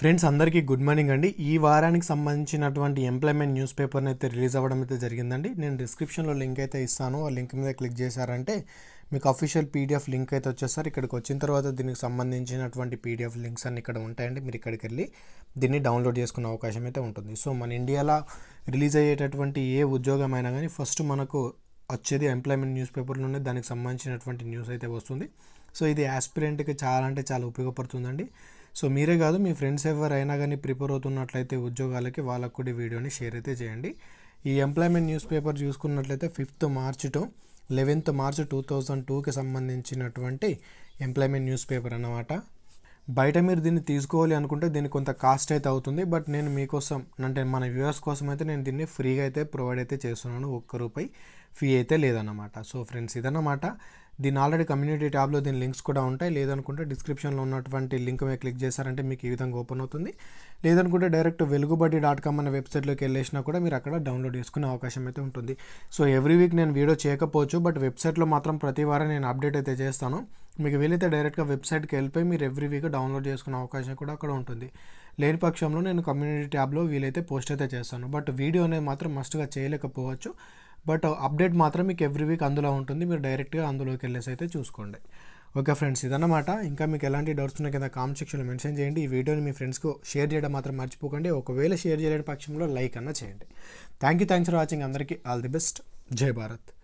friends అందరికీ good morning అండి ఈ వారానికి సంబంధించినటువంటి ఎంప్లాయ్మెంట్ న్యూస్ పేపర్ని అయితే రిలీజ్ అవ్వడం అయితే జరిగిందండి నేను డిస్క్రిప్షన్లో లింక్ అయితే ఇస్తాను ఆ లింక్ మీద క్లిక్ చేశారంటే మీకు అఫీషియల్ పీడిఎఫ్ లింక్ అయితే వచ్చేసారు ఇక్కడికి వచ్చిన తర్వాత దీనికి సంబంధించినటువంటి పీడిఎఫ్ లింక్స్ అన్ని ఇక్కడ ఉంటాయండి మీరు ఇక్కడికి వెళ్ళి దీన్ని డౌన్లోడ్ చేసుకునే అవకాశం అయితే ఉంటుంది సో మన ఇండియాలో రిలీజ్ అయ్యేటటువంటి ఏ ఉద్యోగమైనా కానీ ఫస్ట్ మనకు వచ్చేది ఎంప్లాయ్మెంట్ న్యూస్ పేపర్లోనే దానికి సంబంధించినటువంటి న్యూస్ అయితే వస్తుంది సో ఇది యాస్పిరెంట్కి చాలా అంటే చాలా ఉపయోగపడుతుందండి సో మీరే కాదు మీ ఫ్రెండ్స్ ఎవరైనా కానీ ప్రిపేర్ అవుతున్నట్లయితే ఉద్యోగాలకి వాళ్ళకు కూడా ఈ వీడియోని షేర్ అయితే చేయండి ఈ ఎంప్లాయ్మెంట్ న్యూస్ పేపర్ చూసుకున్నట్లయితే fifth March to eleventh March two thousand టూకి సంబంధించినటువంటి ఎంప్లాయ్మెంట్ న్యూస్ పేపర్ అన్నమాట బయట మీరు దీన్ని తీసుకోవాలి అనుకుంటే దీనికి కొంత కాస్ట్ అయితే అవుతుంది బట్ నేను మీకోసం అంటే మన వ్యూవర్స్ కోసం అయితే నేను దీన్ని ఫ్రీగా అయితే ప్రొవైడ్ అయితే చేస్తున్నాను ఒక్క రూపాయి ఫీ అయితే లేదన్నమాట సో ఫ్రెండ్స్ ఇదన్నమాట దీని ఆల్రెడీ కమ్యూనిటీ ట్యాబ్లో దీని లింక్స్ కూడా ఉంటాయి లేదనుకుంటే డిస్క్రిప్షన్లో ఉన్నటువంటి లింక్ మీద క్లిక్ చేశారంటే మీకు ఈ విధంగా ఓపెన్ అవుతుంది లేదనుకుంటే డైరెక్ట్ వెలుగుబడి డాట్ కామ్ అనే వెబ్సైట్లోకి వెళ్ళేసినా కూడా మీరు అక్కడ డౌన్లోడ్ చేసుకునే అవకాశం అయితే ఉంటుంది సో ఎవ్రీ వీక్ నేను వీడియో చేయకపోవచ్చు బట్ వెబ్సైట్లో మాత్రం ప్రతి వారం నేను అప్డేట్ అయితే చేస్తాను మీకు వీలైతే డైరెక్ట్గా వెబ్సైట్కి వెళ్ళిపోయి మీరు ఎవ్రీ వీక్ డౌన్లోడ్ చేసుకునే అవకాశం కూడా అక్కడ ఉంటుంది లేని పక్షంలో నేను కమ్యూనిటీ ట్యాబ్లో వీలైతే పోస్ట్ అయితే చేస్తాను బట్ వీడియో అనేది మాత్రం మస్ట్గా చేయలేకపోవచ్చు బట్ అప్డేట్ మాత్రం మీకు ఎవ్రీ వీక్ అందులో ఉంటుంది మీరు డైరెక్ట్గా అందులోకి వెళ్ళేసి అయితే చూసుకోండి ఓకే ఫ్రెండ్స్ ఇదన్నమాట ఇంకా మీకు ఎలాంటి డౌట్స్ ఉన్నాయి కింద కామెంట్ సెక్షన్లో మెన్షన్ చేయండి ఈ వీడియోని మీ ఫ్రెండ్స్కు షేర్ చేయడం మాత్రం మర్చిపోకండి ఒకవేళ షేర్ చేయలేని పక్షంలో లైక్ అన్న చేయండి thank you thanks for watching అందరికీ ఆల్ ది బెస్ట్ జై భారత్